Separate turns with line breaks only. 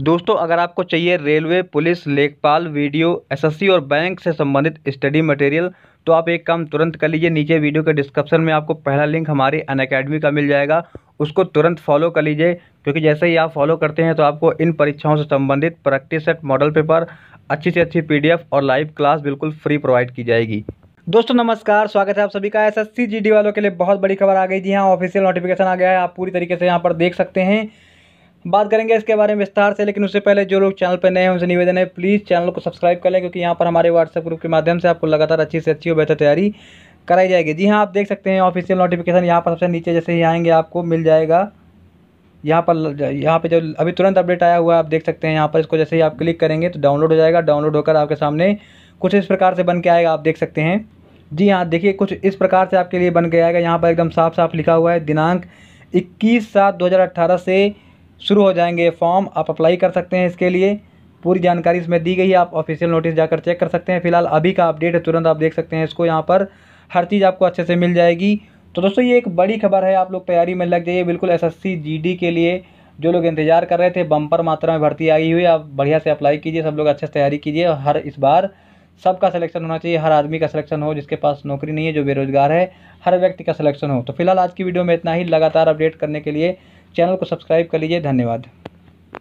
दोस्तों अगर आपको चाहिए रेलवे पुलिस लेखपाल वीडियो एसएससी और बैंक से संबंधित स्टडी मटेरियल तो आप एक काम तुरंत कर लीजिए नीचे वीडियो के डिस्क्रिप्शन में आपको पहला लिंक हमारे अन अकेडमी का मिल जाएगा उसको तुरंत फॉलो कर लीजिए क्योंकि जैसे ही आप फॉलो करते हैं तो आपको इन परीक्षाओं से संबंधित प्रैक्टिस सेट मॉडल पेपर अच्छी से अच्छी पी और लाइव क्लास बिल्कुल फ्री प्रोवाइड की जाएगी दोस्तों नमस्कार स्वागत है आप सभी का एसएससी जीडी वालों के लिए बहुत बड़ी खबर आ गई जी हाँ ऑफिशियल नोटिफिकेशन आ गया है आप पूरी तरीके से यहाँ पर देख सकते हैं बात करेंगे इसके बारे में विस्तार से लेकिन उससे पहले जो लोग चैनल पर नए हैं उनसे निवेदन है प्लीज़ चैनल को सब्सक्राइब कर लें क्योंकि यहाँ पर हमारे व्हाट्सएप ग्रुप के माध्यम से आपको लगातार अच्छी से अच्छी और बेहतर तैयारी कराई जाएगी जी हाँ आप देख सकते हैं ऑफिशियल नोटिफिकेशन यहाँ पर सबसे नीचे जैसे ही आएंगे आपको मिल जाएगा यहाँ पर यहाँ पर जो अभी तुरंत अपडेट आया हुआ है आप देख सकते हैं यहाँ पर इसको जैसे ही आप क्लिक करेंगे तो डाउनलोड हो जाएगा डाउनलोड होकर आपके सामने कुछ इस प्रकार से बन के आएगा आप देख सकते हैं जी हाँ देखिए कुछ इस प्रकार से आपके लिए बन के आएगा यहाँ पर एकदम साफ साफ लिखा हुआ है दिनांक इक्कीस सात दो से शुरू हो जाएंगे फॉर्म आप अप्लाई कर सकते हैं इसके लिए पूरी जानकारी इसमें दी गई है आप ऑफिशियल नोटिस जाकर चेक कर सकते हैं फिलहाल अभी का अपडेट है तुरंत आप देख सकते हैं इसको यहाँ पर हर चीज़ आपको अच्छे से मिल जाएगी तो दोस्तों ये एक बड़ी खबर है आप लोग तैयारी में लग जाइए बिल्कुल एसएससी जीडी के लिए जो लोग इंतजार कर रहे थे बम्पर मात्रा में भर्ती आई हुई आप बढ़िया से अप्लाई कीजिए सब लोग अच्छे से तैयारी कीजिए और हर इस बार सबका सिलेक्शन होना चाहिए हर आदमी का सिलेक्शन हो जिसके पास नौकरी नहीं है जो बेरोजगार है हर व्यक्ति का सिलेक्शन हो तो फिलहाल आज की वीडियो में इतना ही लगातार अपडेट करने के लिए चैनल को सब्सक्राइब कर लीजिए धन्यवाद